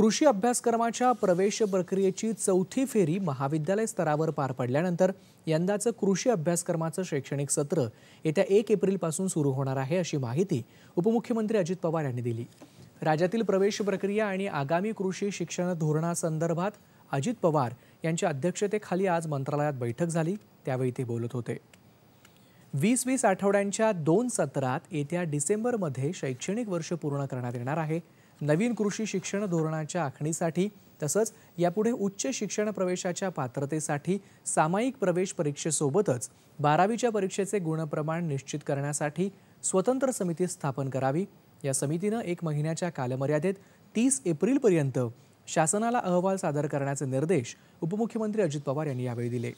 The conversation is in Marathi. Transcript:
कृषी अभ्यासक्रमाच्या प्रवेश प्रक्रियेची चौथी फेरी महाविद्यालय स्तरावर पार पडल्यानंतर यंदाचं कृषी अभ्यासक्रमाचं शैक्षणिक सत्र येत्या एक एप्रिलपासून सुरू होणार आहे अशी माहिती उपमुख्यमंत्री अजित पवार यांनी दिली राज्यातील प्रवेश प्रक्रिया आणि आगामी कृषी शिक्षण धोरणासंदर्भात अजित पवार यांच्या अध्यक्षतेखाली आज मंत्रालयात बैठक झाली त्यावेळी ते बोलत होते वीस वीस आठवड्यांच्या दोन सत्रात येत्या डिसेंबरमध्ये शैक्षणिक वर्ष पूर्ण करण्यात येणार आहे नवीन कृषी शिक्षण धोरणाच्या आखणीसाठी तसंच यापुढे उच्च शिक्षण प्रवेशाच्या पात्रतेसाठी सामायिक प्रवेश परीक्षेसोबतच बारावीच्या परीक्षेचे गुणप्रमाण निश्चित करण्यासाठी स्वतंत्र समिती स्थापन करावी या समितीनं एक महिन्याच्या कालमर्यादेत तीस एप्रिलपर्यंत शासनाला अहवाल सादर करण्याचे निर्देश उपमुख्यमंत्री अजित पवार यांनी यावेळी दिले